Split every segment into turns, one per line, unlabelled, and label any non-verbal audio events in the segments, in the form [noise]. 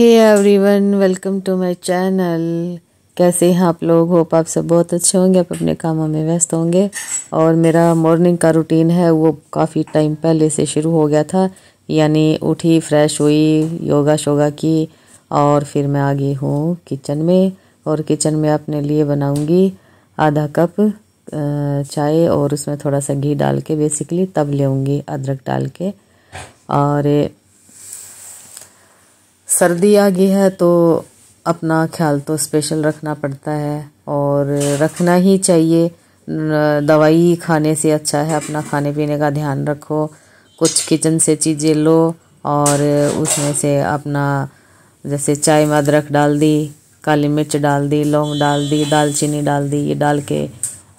hey everyone welcome to my channel कैसे हैं आप लोग होप आप सब बहुत अच्छे होंगे आप अपने कामों में व्यस्त होंगे और मेरा मॉर्निंग का रूटीन है वो काफ़ी टाइम पहले से शुरू हो गया था यानी उठी फ्रेश हुई योगा शोगा की और फिर मैं आ गई हूँ किचन में और किचन में अपने लिए बनाऊँगी आधा कप चाय और उसमें थोड़ा सा घी डाल के बेसिकली तब लेऊँगी अदरक डाल के और सर्दी आ गई है तो अपना ख्याल तो स्पेशल रखना पड़ता है और रखना ही चाहिए दवाई खाने से अच्छा है अपना खाने पीने का ध्यान रखो कुछ किचन से चीज़ें लो और उसमें से अपना जैसे चाय में अदरक डाल दी काली मिर्च डाल दी लौंग डाल दी दालचीनी डाल दी ये डाल के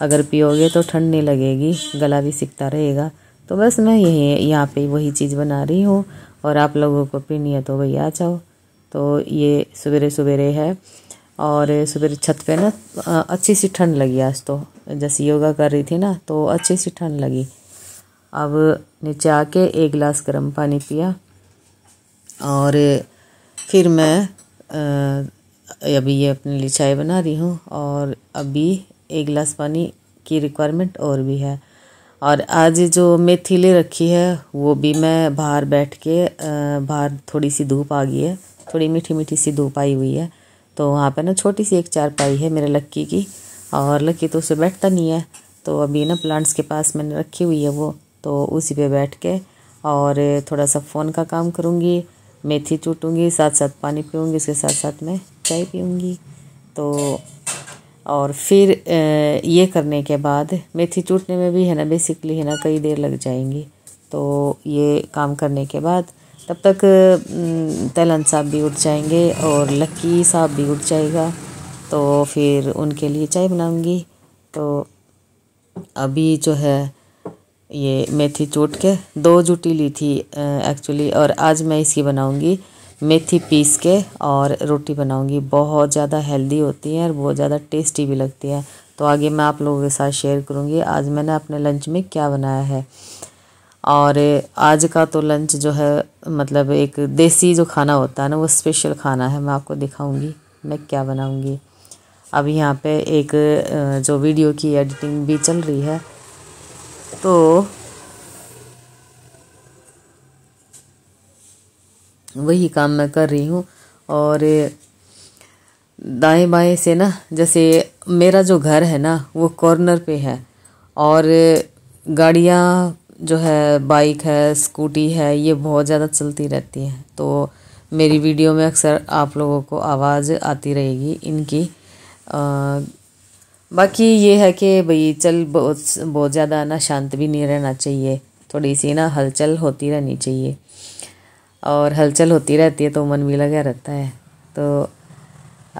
अगर पियोगे तो ठंड नहीं लगेगी गला भी सिकता रहेगा तो बस मैं यही यहाँ पे वही चीज़ बना रही हूँ और आप लोगों को अपनी नीयत हो गई आ जाओ तो ये सवेरे सवेरे है और सवेरे छत पे ना अच्छी सी ठंड लगी आज तो जैसे योगा कर रही थी ना तो अच्छी सी ठंड लगी अब नीचे आके एक गिलास गर्म पानी पिया और फिर मैं अभी ये अपने लिए चाय बना रही हूँ और अभी एक गिलास पानी की रिक्वायरमेंट और भी है और आज जो मेथीले रखी है वो भी मैं बाहर बैठ के बाहर थोड़ी सी धूप आ गई है थोड़ी मीठी मीठी सी धूप आई हुई है तो वहाँ पे ना छोटी सी एक चारपाई है मेरे लक्की की और लक्की तो उसे बैठता नहीं है तो अभी ना प्लांट्स के पास मैंने रखी हुई है वो तो उसी पे बैठ के और थोड़ा सा फ़ोन का काम करूँगी मेथी चूटूँगी साथ साथ पानी पीऊँगी उसके साथ साथ मैं चाय पीऊँगी तो और फिर ये करने के बाद मेथी टूटने में भी है ना बेसिकली है ना कई देर लग जाएंगी तो ये काम करने के बाद तब तक तलन साहब भी उठ जाएंगे और लक्की साहब भी उठ जाएगा तो फिर उनके लिए चाय बनाऊंगी तो अभी जो है ये मेथी चूट के दो जूटी ली थी एक्चुअली और आज मैं इसकी बनाऊंगी मेथी पीस के और रोटी बनाऊंगी बहुत ज़्यादा हेल्दी होती है और बहुत ज़्यादा टेस्टी भी लगती है तो आगे मैं आप लोगों के साथ शेयर करूँगी आज मैंने अपने लंच में क्या बनाया है और आज का तो लंच जो है मतलब एक देसी जो खाना होता है ना वो स्पेशल खाना है मैं आपको दिखाऊँगी मैं क्या बनाऊँगी अब यहाँ पर एक जो वीडियो की एडिटिंग भी चल रही है तो वही काम मैं कर रही हूँ और दाएं बाएं से ना जैसे मेरा जो घर है ना वो कॉर्नर पे है और गाड़ियाँ जो है बाइक है स्कूटी है ये बहुत ज़्यादा चलती रहती हैं तो मेरी वीडियो में अक्सर आप लोगों को आवाज़ आती रहेगी इनकी आ, बाकी ये है कि भाई चल बहुत बहुत ज़्यादा ना शांत भी नहीं रहना चाहिए थोड़ी सी ना हलचल होती रहनी चाहिए और हलचल होती रहती है तो मन भी लगा रहता है तो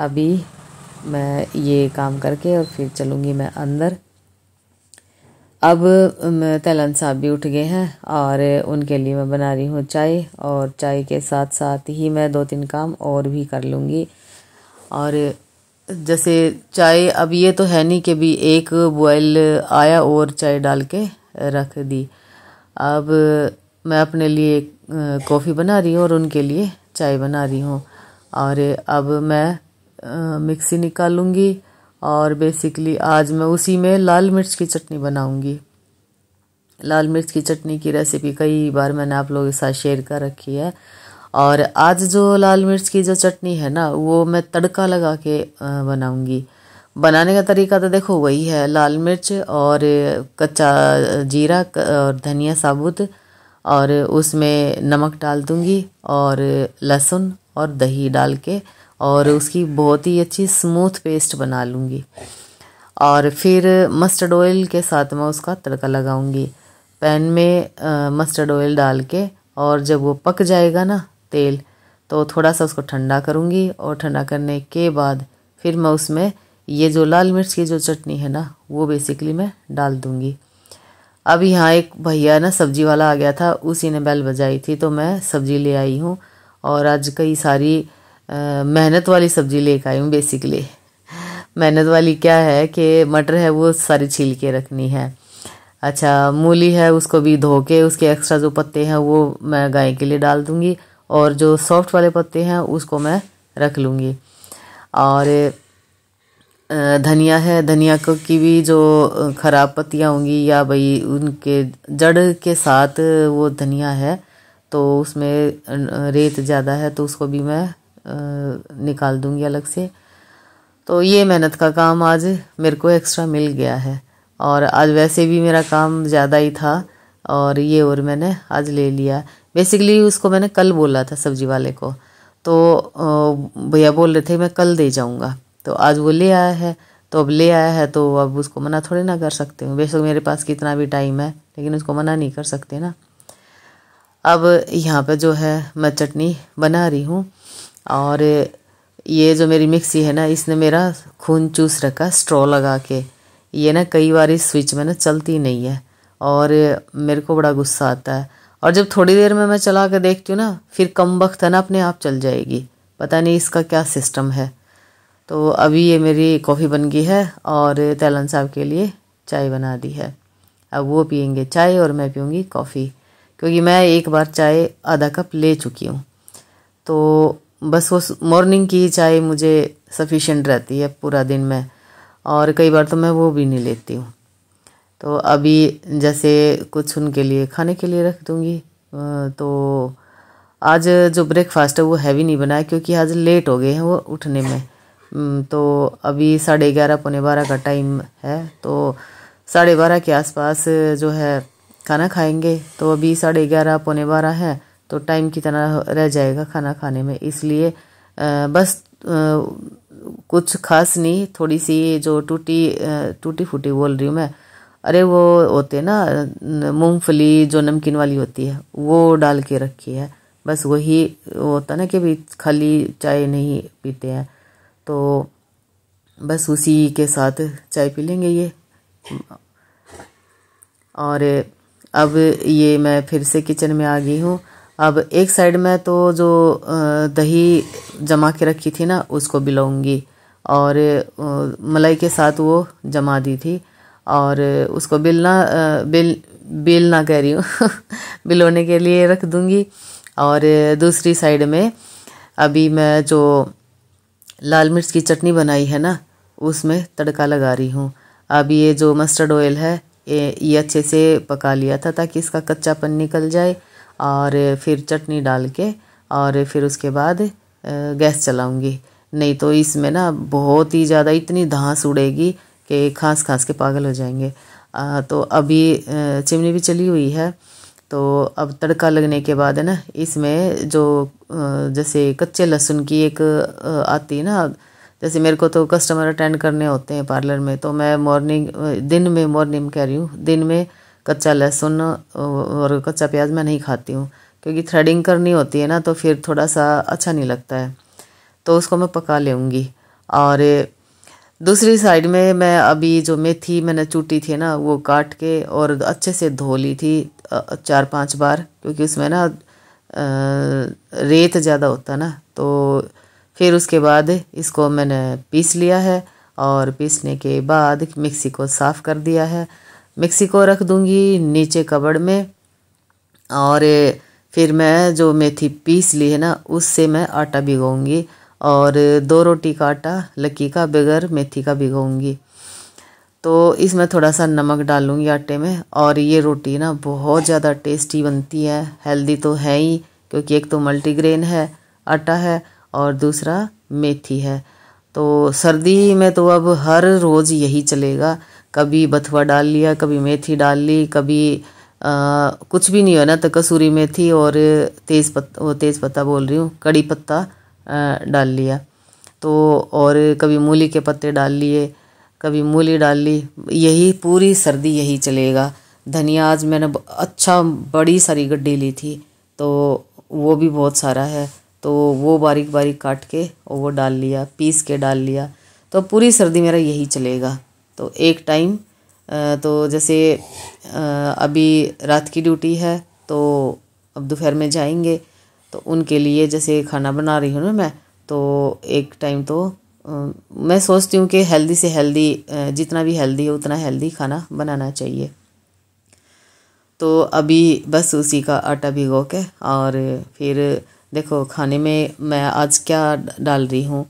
अभी मैं ये काम करके और फिर चलूँगी मैं अंदर अब तैलन साहब भी उठ गए हैं और उनके लिए मैं बना रही हूँ चाय और चाय के साथ साथ ही मैं दो तीन काम और भी कर लूँगी और जैसे चाय अब ये तो है नहीं कि भी एक बॉयल आया और चाय डाल के रख दी अब मैं अपने लिए कॉफ़ी बना रही हूँ और उनके लिए चाय बना रही हूँ और अब मैं मिक्सी निकालूँगी और बेसिकली आज मैं उसी में लाल मिर्च की चटनी बनाऊँगी लाल मिर्च की चटनी की रेसिपी कई बार मैंने आप लोगों के साथ शेयर कर रखी है और आज जो लाल मिर्च की जो चटनी है ना वो मैं तड़का लगा के बनाऊँगी बनाने का तरीका तो देखो वही है लाल मिर्च और कच्चा जीरा और धनिया साबुत और उसमें नमक डाल दूंगी और लहसुन और दही डाल के और उसकी बहुत ही अच्छी स्मूथ पेस्ट बना लूँगी और फिर मस्टर्ड ऑयल के साथ मैं उसका तड़का लगाऊंगी पैन में मस्टर्ड ऑयल डाल के और जब वो पक जाएगा ना तेल तो थोड़ा सा उसको ठंडा करूँगी और ठंडा करने के बाद फिर मैं उसमें ये जो लाल मिर्च की जो चटनी है ना वो बेसिकली मैं डाल दूँगी अब यहाँ एक भैया ना सब्जी वाला आ गया था उसी ने बैल बजाई थी तो मैं सब्जी ले आई हूँ और आज कई सारी मेहनत वाली सब्जी लेकर आई हूँ बेसिकली मेहनत वाली क्या है कि मटर है वो सारी छील के रखनी है अच्छा मूली है उसको भी धो के उसके एक्स्ट्रा जो पत्ते हैं वो मैं गाय के लिए डाल दूँगी और जो सॉफ्ट वाले पत्ते हैं उसको मैं रख लूँगी और धनिया है धनिया को की भी जो खराब पत्तियाँ होंगी या भाई उनके जड़ के साथ वो धनिया है तो उसमें रेत ज़्यादा है तो उसको भी मैं निकाल दूंगी अलग से तो ये मेहनत का काम आज मेरे को एक्स्ट्रा मिल गया है और आज वैसे भी मेरा काम ज़्यादा ही था और ये और मैंने आज ले लिया बेसिकली उसको मैंने कल बोला था सब्जी वाले को तो भैया बोल रहे थे मैं कल दे जाऊँगा तो आज वो ले आया है तो अब ले आया है तो अब उसको मना थोड़ी ना कर सकते हूँ बेशक मेरे पास कितना भी टाइम है लेकिन उसको मना नहीं कर सकते ना अब यहाँ पर जो है मैं चटनी बना रही हूँ और ये जो मेरी मिक्सी है ना इसने मेरा खून चूस रखा स्ट्रॉ लगा के ये ना कई बार इस स्विच में ना चलती नहीं है और मेरे को बड़ा गुस्सा आता है और जब थोड़ी देर में मैं चला कर देखती हूँ ना फिर कम वक्त है ना अपने आप चल जाएगी पता नहीं इसका क्या सिस्टम है तो अभी ये मेरी कॉफ़ी बन गई है और तैलन साहब के लिए चाय बना दी है अब वो पियेंगे चाय और मैं पीऊँगी कॉफ़ी क्योंकि मैं एक बार चाय आधा कप ले चुकी हूँ तो बस वो मॉर्निंग की चाय मुझे सफिशेंट रहती है पूरा दिन में और कई बार तो मैं वो भी नहीं लेती हूँ तो अभी जैसे कुछ उनके लिए खाने के लिए रख दूँगी तो आज जो ब्रेकफास्ट है वो हैवी नहीं बनाया क्योंकि आज लेट हो गए हैं वो उठने में हम्म, तो अभी साढ़े ग्यारह पौने बारह का टाइम है तो साढ़े बारह के आसपास जो है खाना खाएंगे तो अभी साढ़े ग्यारह पौने बारह है तो टाइम की तरह रह जाएगा खाना खाने में इसलिए बस कुछ खास नहीं थोड़ी सी जो टूटी टूटी फूटी बोल रही हूँ मैं अरे वो होते ना मूंगफली जो नमकीन वाली होती है वो डाल के रखी है बस वही होता ना कि भी खाली चाय नहीं पीते हैं तो बस उसी के साथ चाय पी लेंगे ये और अब ये मैं फिर से किचन में आ गई हूँ अब एक साइड में तो जो दही जमा के रखी थी ना उसको बिलाऊंगी और मलाई के साथ वो जमा दी थी और उसको बिलना बिल बिल ना कह रही हूँ [laughs] बिलोने के लिए रख दूँगी और दूसरी साइड में अभी मैं जो लाल मिर्च की चटनी बनाई है ना उसमें तड़का लगा रही हूँ अब ये जो मस्टर्ड ऑयल है ये अच्छे से पका लिया था ताकि इसका कच्चापन निकल जाए और फिर चटनी डाल के और फिर उसके बाद गैस चलाऊँगी नहीं तो इसमें ना बहुत ही ज़्यादा इतनी धांस उड़ेगी कि खांस खांस के पागल हो जाएंगे आ, तो अभी चिमनी भी चली हुई है तो अब तड़का लगने के बाद है ना इसमें जो जैसे कच्चे लहसुन की एक आती है ना जैसे मेरे को तो कस्टमर अटेंड करने होते हैं पार्लर में तो मैं मॉर्निंग दिन में मॉर्निंग कह रही हूँ दिन में कच्चा लहसुन और कच्चा प्याज मैं नहीं खाती हूँ क्योंकि थ्रेडिंग करनी होती है ना तो फिर थोड़ा सा अच्छा नहीं लगता है तो उसको मैं पका लेंगी और दूसरी साइड में मैं अभी जो मेथी मैंने चूटी थी ना वो काट के और अच्छे से धो ली थी चार पांच बार क्योंकि उसमें ना रेत ज़्यादा होता ना तो फिर उसके बाद इसको मैंने पीस लिया है और पीसने के बाद मिक्सी को साफ़ कर दिया है मिक्सी को रख दूँगी नीचे कबड़ में और फिर मैं जो मेथी पीस ली है ना उससे मैं आटा भिगोऊँगी और दो रोटी का आटा लक्की का बगैर मेथी का भिगोऊंगी तो इसमें थोड़ा सा नमक डालूंगी आटे में और ये रोटी ना बहुत ज़्यादा टेस्टी बनती है हेल्दी तो है ही क्योंकि एक तो मल्टीग्रेन है आटा है और दूसरा मेथी है तो सर्दी में तो अब हर रोज़ यही चलेगा कभी बथुआ डाल लिया कभी मेथी डाल ली कभी आ, कुछ भी नहीं हो ना तो कसूरी मेथी और तेज़ पत्ता वो तेज़ पत्ता बोल रही हूँ कड़ी पत्ता डाल लिया तो और कभी मूली के पत्ते डाल लिए कभी मूली डाल ली यही पूरी सर्दी यही चलेगा धनिया आज मैंने अच्छा बड़ी सारी गड्ढी ली थी तो वो भी बहुत सारा है तो वो बारीक बारीक काट के और वो डाल लिया पीस के डाल लिया तो पूरी सर्दी मेरा यही चलेगा तो एक टाइम तो जैसे अभी रात की ड्यूटी है तो अब दोपहर में जाएंगे तो उनके लिए जैसे खाना बना रही हूँ ना मैं तो एक टाइम तो मैं सोचती हूँ कि हेल्दी से हेल्दी जितना भी हेल्दी है उतना हेल्दी खाना बनाना चाहिए तो अभी बस उसी का आटा भिगो के और फिर देखो खाने में मैं आज क्या डाल रही हूँ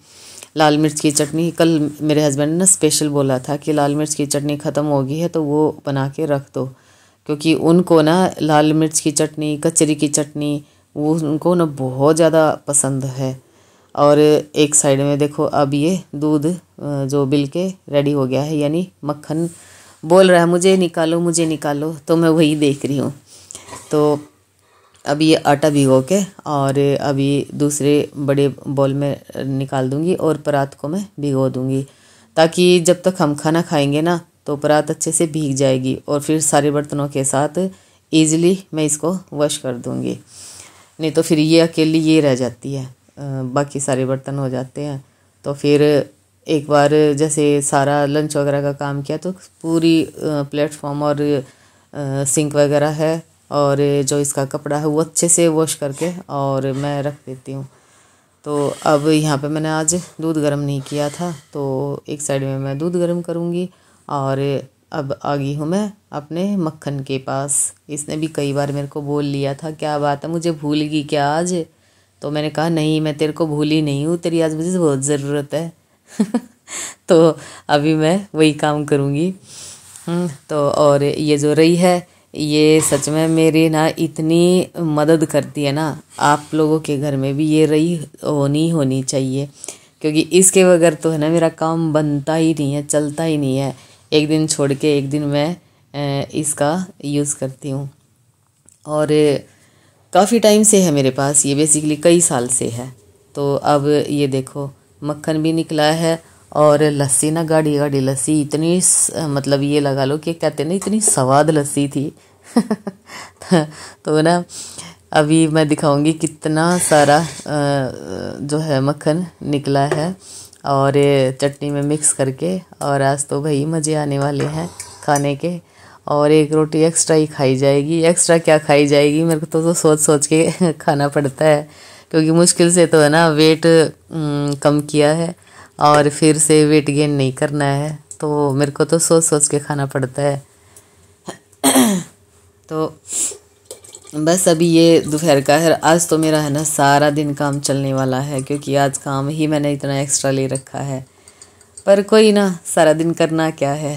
लाल मिर्च की चटनी कल मेरे हस्बैंड ने स्पेशल बोला था कि लाल मिर्च की चटनी ख़त्म हो गई है तो वो बना के रख दो क्योंकि उनको ना लाल मिर्च की चटनी कचरी की चटनी वो उनको ना बहुत ज़्यादा पसंद है और एक साइड में देखो अब ये दूध जो बिल के रेडी हो गया है यानी मक्खन बोल रहा है मुझे निकालो मुझे निकालो तो मैं वही देख रही हूँ तो अब ये आटा भिगो के और अभी दूसरे बड़े बॉल में निकाल दूँगी और परात को मैं भिगो दूँगी ताकि जब तक हम खाना खाएंगे ना तो परात अच्छे से भीग जाएगी और फिर सारे बर्तनों के साथ ईज़िली मैं इसको वॉश कर दूँगी नहीं तो फिर ये अकेली ये रह जाती है बाकी सारे बर्तन हो जाते हैं तो फिर एक बार जैसे सारा लंच वगैरह का काम किया तो पूरी प्लेटफॉर्म और सिंक वगैरह है और जो इसका कपड़ा है वो अच्छे से वॉश करके और मैं रख देती हूँ तो अब यहाँ पे मैंने आज दूध गर्म नहीं किया था तो एक साइड में मैं दूध गर्म करूँगी और अब आ गई हूँ मैं अपने मक्खन के पास इसने भी कई बार मेरे को बोल लिया था क्या बात है मुझे भूल गई क्या आज तो मैंने कहा नहीं मैं तेरे को भूली नहीं हूँ तेरी आज मुझे बहुत ज़रूरत है [laughs] तो अभी मैं वही काम करूँगी हम्म, तो और ये जो रही है ये सच में मेरी ना इतनी मदद करती है ना आप लोगों के घर में भी ये रही होनी होनी चाहिए क्योंकि इसके बगैर तो है ना मेरा काम बनता ही नहीं है चलता ही नहीं है एक दिन छोड़ के एक दिन मैं इसका यूज़ करती हूँ और काफ़ी टाइम से है मेरे पास ये बेसिकली कई साल से है तो अब ये देखो मक्खन भी निकला है और लस्सी ना गाढ़ी गाढ़ी लस्सी इतनी मतलब ये लगा लो कि कहते ना इतनी स्वाद लस्सी थी [laughs] तो ना अभी मैं दिखाऊंगी कितना सारा जो है मक्खन निकला है और चटनी में मिक्स करके और आज तो भाई मज़े आने वाले हैं खाने के और एक रोटी एक्स्ट्रा ही खाई जाएगी एक्स्ट्रा क्या खाई जाएगी मेरे को तो, तो सोच सोच के [laughs] खाना पड़ता है क्योंकि मुश्किल से तो है ना वेट कम किया है और फिर से वेट गेन नहीं करना है तो मेरे को तो सोच सोच के खाना पड़ता है [coughs] तो बस अभी ये दोपहर का है आज तो मेरा है ना सारा दिन काम चलने वाला है क्योंकि आज काम ही मैंने इतना एक्स्ट्रा ले रखा है पर कोई ना सारा दिन करना क्या है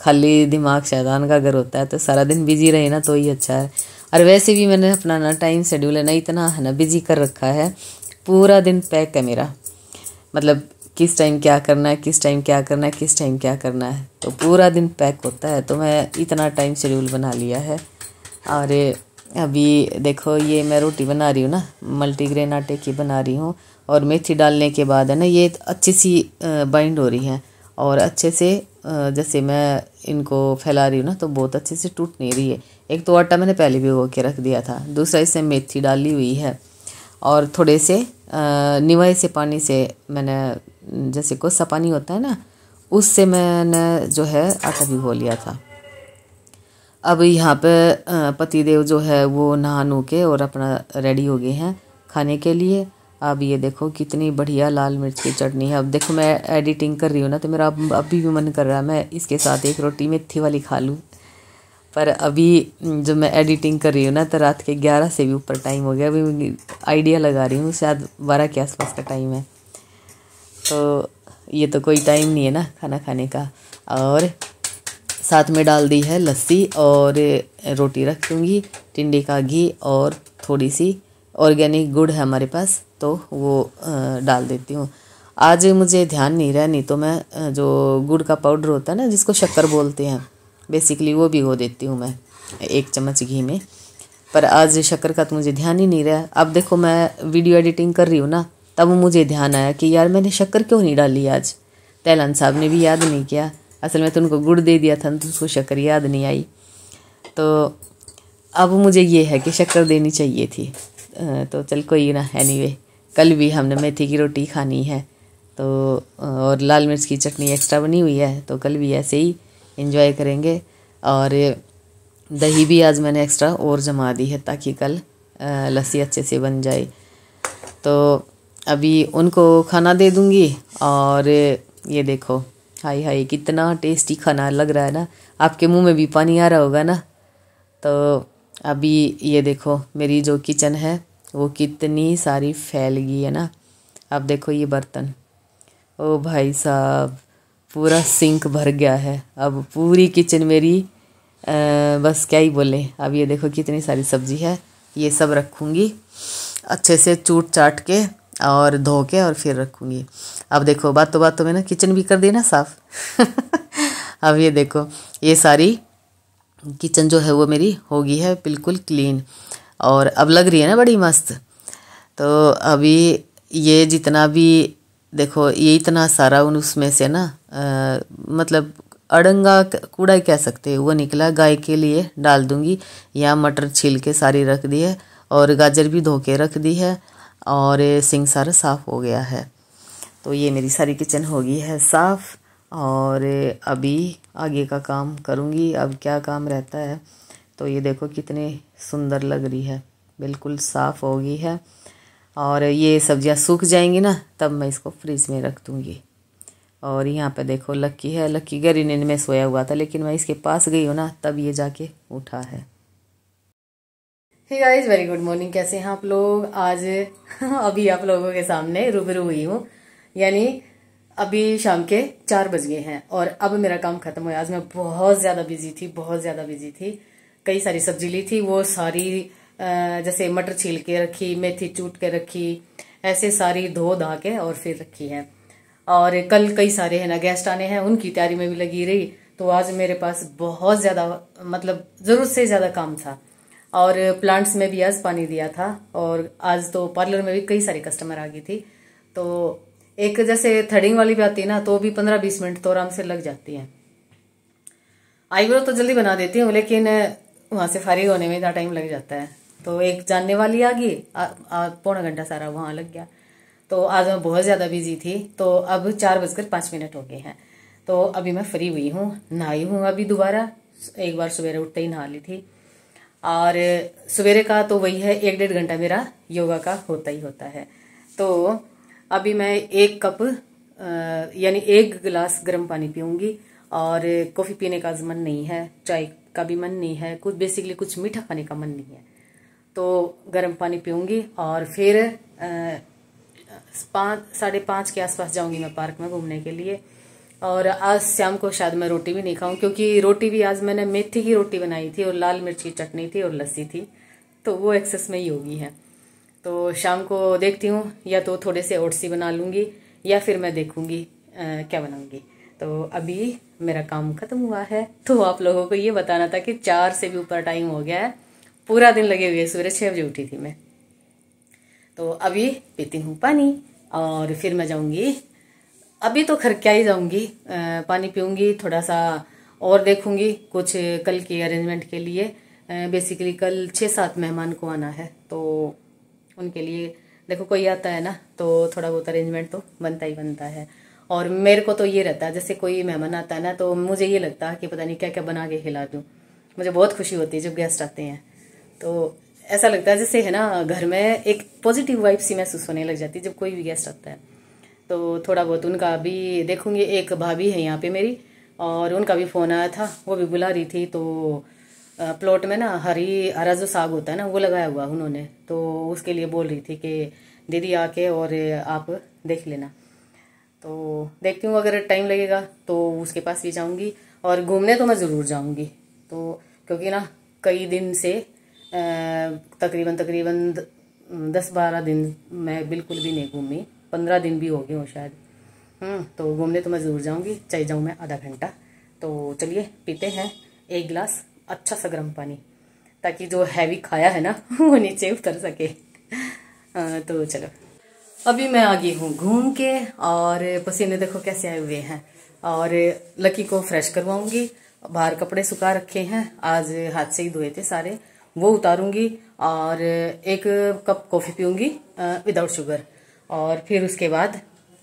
खाली दिमाग शैतान का घर होता है तो सारा दिन बिजी रहे ना तो ही अच्छा है और वैसे भी मैंने अपना ना टाइम शेड्यूल है ना इतना है ना बिजी कर रखा है पूरा दिन पैक है मेरा मतलब किस टाइम क्या करना है किस टाइम क्या करना है किस टाइम क्या करना है तो पूरा दिन पैक होता है तो मैं इतना टाइम शेड्यूल बना लिया है और अभी देखो ये मैं रोटी बना रही हूँ ना मल्टीग्रेन आटे की बना रही हूँ और मेथी डालने के बाद है ना ये अच्छी सी बाइंड हो रही है और अच्छे से जैसे मैं इनको फैला रही हूँ ना तो बहुत अच्छे से टूट नहीं रही है एक तो आटा मैंने पहले भी उगो के रख दिया था दूसरा इसमें मेथी डाली हुई है और थोड़े से निवाई से पानी से मैंने जैसे कोसा पानी होता है ना उससे मैंने जो है आटा भिगो लिया था अब यहाँ पे पतिदेव जो है वो नहा नू के और अपना रेडी हो गए हैं खाने के लिए अब ये देखो कितनी बढ़िया लाल मिर्च की चटनी है अब देखो मैं एडिटिंग कर रही हूँ ना तो मेरा अभी भी मन कर रहा है मैं इसके साथ एक रोटी मेथी वाली खा लूँ पर अभी जो मैं एडिटिंग कर रही हूँ ना तो रात के ग्यारह से भी ऊपर टाइम हो गया अभी आइडिया लगा रही हूँ शायद बारह के आसपास का टाइम है तो ये तो कोई टाइम नहीं है ना खाना खाने का और साथ में डाल दी है लस्सी और रोटी रख दूँगी टिंडी का घी और थोड़ी सी ऑर्गेनिक गुड़ है हमारे पास तो वो डाल देती हूँ आज मुझे ध्यान नहीं रहा नहीं तो मैं जो गुड़ का पाउडर होता है ना जिसको शक्कर बोलते हैं बेसिकली वो भिगो देती हूँ मैं एक चम्मच घी में पर आज शक्कर का तो मुझे ध्यान ही नहीं रहा अब देखो मैं वीडियो एडिटिंग कर रही हूँ ना तब मुझे ध्यान आया कि यार मैंने शक्कर क्यों नहीं डाली आज तैलान साहब ने भी याद नहीं किया असल में तो उनको गुड़ दे दिया था तो उसको शक्कर याद नहीं आई तो अब मुझे ये है कि शक्कर देनी चाहिए थी तो चल कोई ना एनी वे कल भी हमने मेथी की रोटी खानी है तो और लाल मिर्च की चटनी एक्स्ट्रा बनी हुई है तो कल भी ऐसे ही इन्जॉय करेंगे और दही भी आज मैंने एक्स्ट्रा और जमा दी है ताकि कल लस्सी अच्छे से बन जाए तो अभी उनको खाना दे दूँगी और ये देखो हाय हाय कितना टेस्टी खाना लग रहा है ना आपके मुंह में भी पानी आ रहा होगा ना तो अभी ये देखो मेरी जो किचन है वो कितनी सारी फैल गई है ना अब देखो ये बर्तन ओ भाई साहब पूरा सिंक भर गया है अब पूरी किचन मेरी आ, बस क्या ही बोले अब ये देखो कितनी सारी सब्जी है ये सब रखूँगी अच्छे से चूट चाट के और धो के और फिर रखूँगी अब देखो बात तो बात तो मैंने किचन भी कर दी ना साफ़ [laughs] अब ये देखो ये सारी किचन जो है वो मेरी होगी है बिल्कुल क्लीन और अब लग रही है ना बड़ी मस्त तो अभी ये जितना भी देखो ये इतना सारा उन उसमें से ना आ, मतलब अड़ंगा कूड़ा कह सकते हैं वो निकला गाय के लिए डाल दूंगी या मटर छील के सारी रख दी है और गाजर भी धो के रख दी है और सिंक सारा साफ़ हो गया है तो ये मेरी सारी किचन हो गई है साफ़ और अभी आगे का काम करूँगी अब क्या काम रहता है तो ये देखो कितनी सुंदर लग रही है बिल्कुल साफ़ हो गई है और ये सब्ज़ियाँ सूख जाएंगी ना तब मैं इसको फ्रिज में रख दूँगी और यहाँ पे देखो लक्की है लक्की गरीने में सोया हुआ था लेकिन मैं इसके पास गई हूँ ना तब ये जाके उठा है hey guys very good morning कैसे हैं आप लोग आज [laughs] अभी आप लोगों के सामने रूबरू हुई हूँ यानी अभी शाम के चार बज गए हैं और अब मेरा काम खत्म हुआ आज मैं बहुत ज़्यादा बिजी थी बहुत ज़्यादा बिजी थी कई सारी सब्जी ली थी वो सारी जैसे मटर छील के रखी मेथी चूट के रखी ऐसे सारी धो धा के और फिर रखी है और कल कई सारे है ना गेस्ट आने हैं उनकी तैयारी में भी लगी रही तो आज मेरे पास बहुत ज़्यादा मतलब ज़रूरत से ज़्यादा काम था और प्लांट्स में भी आज पानी दिया था और आज तो पार्लर में भी कई सारी कस्टमर आ गई थी तो एक जैसे थ्रेडिंग वाली भी आती है ना तो भी पंद्रह बीस मिनट तो आराम से लग जाती है आईब्रो तो जल्दी बना देती हूँ लेकिन वहाँ से फारिग होने में इतना टाइम लग जाता है तो एक जानने वाली आ गई पौना घंटा सारा वहाँ लग गया तो आज मैं बहुत ज़्यादा बिजी थी तो अब चार बजकर पाँच मिनट हो गए हैं तो अभी मैं फ्री हुई हूँ नहाई हूँ अभी दोबारा एक बार सवेरे उठते ही नहा ली थी और सवेरे का तो वही है एक डेढ़ घंटा मेरा योगा का होता ही होता है तो अभी मैं एक कप यानी एक गिलास गर्म पानी पीऊँगी और कॉफ़ी पीने का मन नहीं है चाय का भी मन नहीं है कुछ बेसिकली कुछ मीठा खाने का मन नहीं है तो गर्म पानी पीऊँगी और फिर पाँच साढ़े पाँच के आसपास जाऊँगी मैं पार्क में घूमने के लिए और आज शाम को शायद मैं रोटी भी नहीं खाऊं क्योंकि रोटी भी आज मैंने मेथी की रोटी बनाई थी और लाल मिर्च की चटनी थी और लस्सी थी तो वो एक्सेस में ही होगी है तो शाम को देखती हूँ या तो थोड़े से ओट्सी बना लूँगी या फिर मैं देखूँगी क्या बनाऊँगी तो अभी मेरा काम ख़त्म हुआ है तो आप लोगों को ये बताना था कि चार से भी ऊपर टाइम हो गया है पूरा दिन लगे हुए सुबह छः बजे उठी थी मैं तो अभी पीती हूँ पानी और फिर मैं जाऊँगी अभी तो खर क्या ही जाऊंगी पानी पीऊंगी थोड़ा सा और देखूंगी कुछ कल के अरेंजमेंट के लिए बेसिकली कल छः सात मेहमान को आना है तो उनके लिए देखो कोई आता है ना तो थोड़ा बहुत अरेंजमेंट तो बनता ही बनता है और मेरे को तो ये रहता है जैसे कोई मेहमान आता है ना तो मुझे ये लगता है कि पता नहीं क्या क्या बना के खिला दूँ मुझे बहुत खुशी होती है जब गेस्ट आते हैं तो ऐसा लगता है जैसे है ना घर में एक पॉजिटिव वाइब सी महसूस होने लग जाती है जब कोई भी गेस्ट आता है तो थोड़ा बहुत उनका भी देखूँगी एक भाभी है यहाँ पे मेरी और उनका भी फ़ोन आया था वो भी बुला रही थी तो प्लॉट में ना हरी हरा जो साग होता है ना वो लगाया हुआ उन्होंने तो उसके लिए बोल रही थी कि दीदी आके और आप देख लेना तो देखती हूँ अगर टाइम लगेगा तो उसके पास भी जाऊँगी और घूमने तो मैं ज़रूर जाऊँगी तो क्योंकि ना कई दिन से तकरीबन तकरीबन दस बारह दिन मैं बिल्कुल भी नहीं घूमी पंद्रह दिन भी हो गए हो शायद हम्म, तो घूमने तो मैं ज़रूर जाऊँगी चाहे जाऊँ मैं आधा घंटा तो चलिए पीते हैं एक गिलास अच्छा सा गर्म पानी ताकि जो हैवी खाया है ना [laughs] वो नीचे उतर सके आ, तो चलो अभी मैं आ गई हूँ घूम के और पसीने देखो कैसे आए हुए हैं और लकी को फ्रेश करवाऊंगी बाहर कपड़े सुखा रखे हैं आज हाथ से ही धोए थे सारे वो उतारूंगी और एक कप कॉफ़ी पीऊंगी विदाउट शुगर और फिर उसके बाद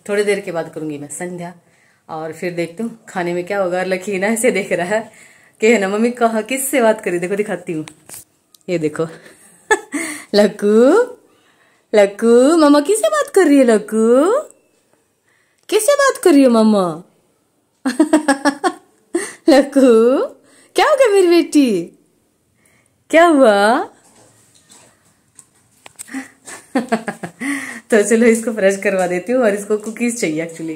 थोड़ी देर के बाद करूँगी मैं संध्या और फिर देखती हूँ खाने में क्या होगा लकी ना ऐसे देख रहा है कि है ना मम्मी कहा किस से बात करी देखो दिखाती हूँ ये देखो [laughs] लकू लकू मामा किससे बात कर रही है लकू किससे बात कर रही है मामा [laughs] लकू क्या हो गया मेरी बेटी क्या हुआ [laughs] तो चलो इसको फ्रेश करवा देती हूँ और इसको कुकीज़ चाहिए एक्चुअली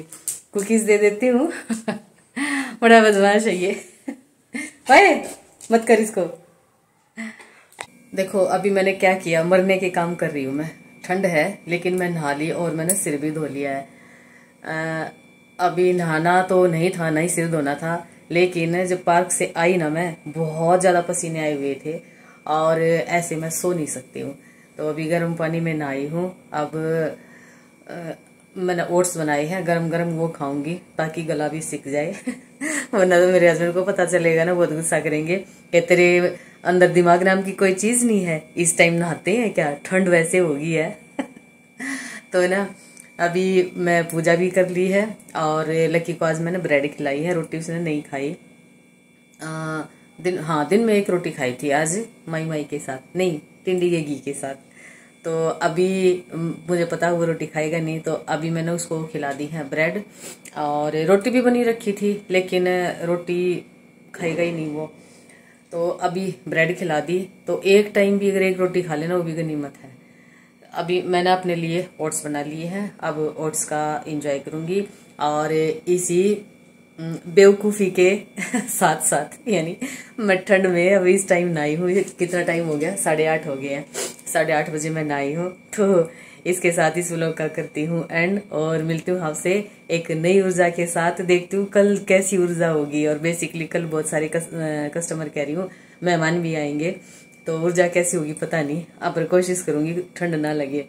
कुकीज़ दे देती हूँ [laughs] बड़ा बदमाश है ये भाई [laughs] मत कर इसको देखो अभी मैंने क्या किया मरने के काम कर रही हूँ मैं ठंड है लेकिन मैं नहा ली और मैंने सिर भी धो लिया है आ, अभी नहाना तो नहीं था नहीं ही सिर धोना था लेकिन जब पार्क से आई ना मैं बहुत ज़्यादा पसीने आए हुए थे और ऐसे मैं सो नहीं सकती हूँ तो अभी गर्म पानी में नहाई हूँ अब आ, मैंने ओट्स बनाए हैं गर्म गर्म वो खाऊंगी ताकि गला भी सिक जाए [laughs] वरना तो मेरे हस्बैंड को पता चलेगा ना बहुत गुस्सा करेंगे कि तेरे अंदर दिमाग नाम की कोई चीज़ नहीं है इस टाइम नहाते हैं क्या ठंड वैसे होगी है [laughs] तो ना अभी मैं पूजा भी कर ली है और लकी को आज मैंने ब्रेड खिलाई है रोटी उसने नहीं खाई आ, दिन हाँ दिन में एक रोटी खाई थी आज माई माई के साथ नहीं टिंडी के घी के साथ तो अभी मुझे पता वो रोटी खाएगा नहीं तो अभी मैंने उसको खिला दी है ब्रेड और रोटी भी बनी रखी थी लेकिन रोटी खाएगा ही नहीं वो तो अभी ब्रेड खिला दी तो एक टाइम भी अगर एक रोटी खा लेना वो भी गनीमत है अभी मैंने अपने लिए ओट्स बना लिए हैं अब ओट्स का इंजॉय करूँगी और इसी बेवकूफ़ी के साथ साथ यानी मैं ठंड में अभी इस टाइम नहाई हूँ कितना टाइम हो गया साढ़े आठ हो गया हैं साढ़े आठ बजे मैं नहाई हूँ तो इसके साथ इस व्लॉग का करती हूँ एंड और मिलती हूँ आपसे एक नई ऊर्जा के साथ देखती हूँ कल कैसी ऊर्जा होगी और बेसिकली कल बहुत सारे कस, कस्टमर कह रही हूँ मेहमान भी आएंगे तो ऊर्जा कैसी होगी पता नहीं आप पर कोशिश करूंगी ठंड ना लगे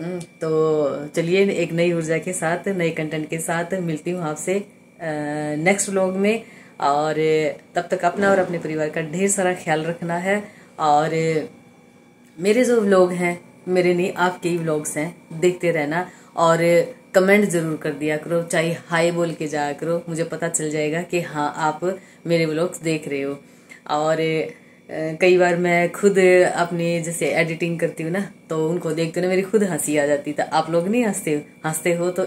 हम्म, तो चलिए एक नई ऊर्जा के साथ नए कंटेंट के साथ मिलती हूँ आपसे नेक्स्ट व्लॉग में और तब तक अपना और अपने परिवार का ढेर सारा ख्याल रखना है और मेरे जो व्लॉग हैं मेरे नहीं आपके ही व्लॉग्स हैं देखते रहना और कमेंट जरूर कर दिया करो चाहे हाय बोल के जाया करो मुझे पता चल जाएगा कि हाँ आप मेरे व्लॉग्स देख रहे हो और कई बार मैं खुद अपने जैसे एडिटिंग करती हूँ ना तो उनको देखते ना मेरी खुद हंसी आ जाती था तो आप लोग नहीं हंसते हंसते हो तो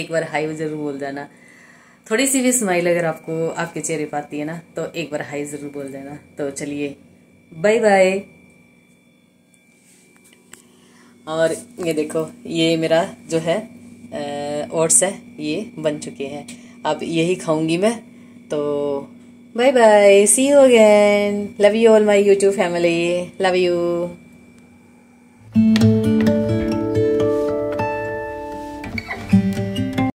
एक बार हाई जरूर बोल जाना थोड़ी सी भी स्माइल अगर आपको आपके चेहरे पर आती है ना तो एक बार हाई ज़रूर बोल देना तो चलिए बाय बाय और ये देखो ये मेरा जो है ओट्स है ये बन चुके हैं अब यही खाऊंगी मैं तो bye bye see you again love you all my YouTube family love you